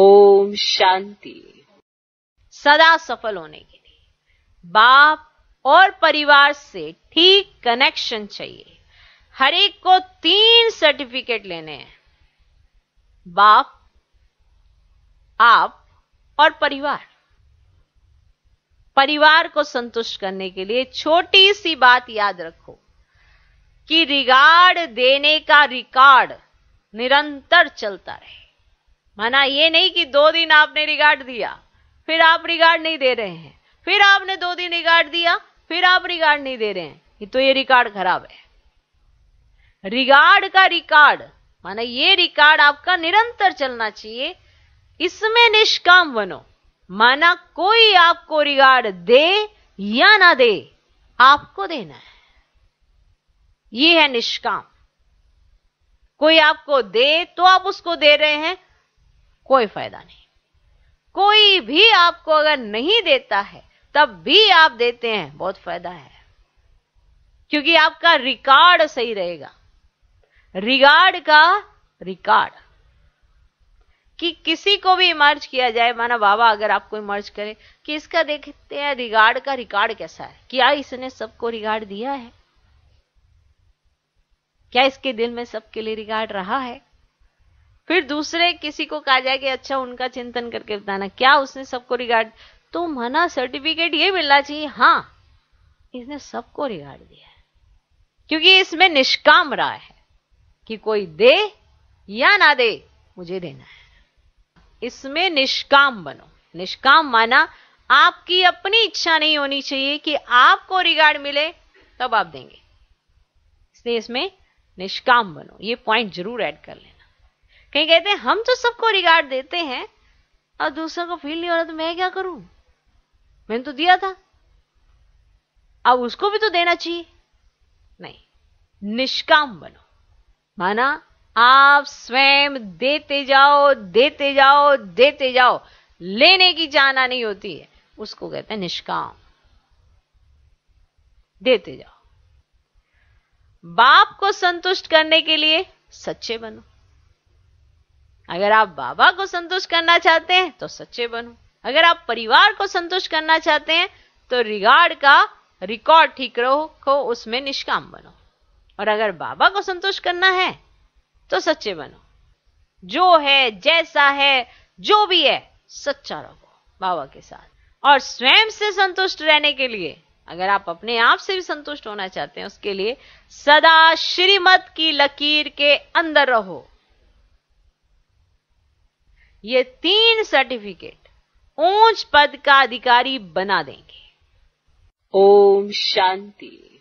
ओम शांति सदा सफल होने के लिए बाप और परिवार से ठीक कनेक्शन चाहिए हर एक को तीन सर्टिफिकेट लेने हैं बाप आप और परिवार परिवार को संतुष्ट करने के लिए छोटी सी बात याद रखो कि रिगार्ड देने का रिकॉर्ड निरंतर चलता रहे माना ये नहीं कि दो दिन आपने रिगार्ड दिया फिर आप रिगार्ड नहीं दे रहे हैं फिर आपने दो दिन रिगार्ड दिया फिर आप रिगार्ड नहीं दे रहे हैं तो ये रिकॉर्ड खराब है रिगार्ड का रिकॉर्ड माना ये रिकॉर्ड आपका निरंतर चलना चाहिए इसमें निष्काम बनो माना कोई आपको रिगार्ड दे या ना दे आपको देना है ये है निष्काम कोई आपको दे तो आप उसको दे रहे हैं कोई फायदा नहीं कोई भी आपको अगर नहीं देता है तब भी आप देते हैं बहुत फायदा है क्योंकि आपका रिकॉर्ड सही रहेगा रिगार्ड का रिकॉर्ड कि किसी को भी इमर्ज किया जाए माना बाबा अगर आपको इमर्ज करे कि इसका देखते हैं रिगार्ड का रिकॉर्ड कैसा है क्या इसने सबको रिगार्ड दिया है क्या इसके दिल में सबके लिए रिगार्ड रहा है फिर दूसरे किसी को कहा जाए कि अच्छा उनका चिंतन करके बताना क्या उसने सबको रिगार्ड तो मना सर्टिफिकेट ये मिलना चाहिए हाँ इसने सबको रिगार्ड दिया है क्योंकि इसमें निष्काम रहा है कि कोई दे या ना दे मुझे देना है इसमें निष्काम बनो निष्काम माना आपकी अपनी इच्छा नहीं होनी चाहिए कि आपको रिगार्ड मिले तब आप देंगे इसलिए इसमें निष्काम बनो ये पॉइंट जरूर ऐड कर लेना कहीं कहते हैं हम तो सबको रिगार्ड देते हैं और दूसरों को फील नहीं हो रहा तो मैं क्या करूं मैंने तो दिया था अब उसको भी तो देना चाहिए नहीं निष्काम बनो माना आप स्वयं देते जाओ देते जाओ देते जाओ लेने की जाना नहीं होती है उसको कहते हैं निष्काम देते जाओ बाप को संतुष्ट करने के लिए सच्चे बनो अगर आप बाबा को संतुष्ट करना चाहते हैं तो सच्चे बनो अगर आप परिवार को संतुष्ट करना चाहते हैं तो रिगार्ड का रिकॉर्ड ठीक रखो उसमें निष्काम बनो और अगर बाबा को संतुष्ट करना है तो सच्चे बनो जो है जैसा है जो भी है सच्चा रहो बाबा के साथ और स्वयं से संतुष्ट रहने के लिए अगर आप अपने आप से भी संतुष्ट होना चाहते हैं उसके लिए सदा श्रीमत की लकीर के अंदर रहो ये तीन सर्टिफिकेट ऊंच पद का अधिकारी बना देंगे ओम शांति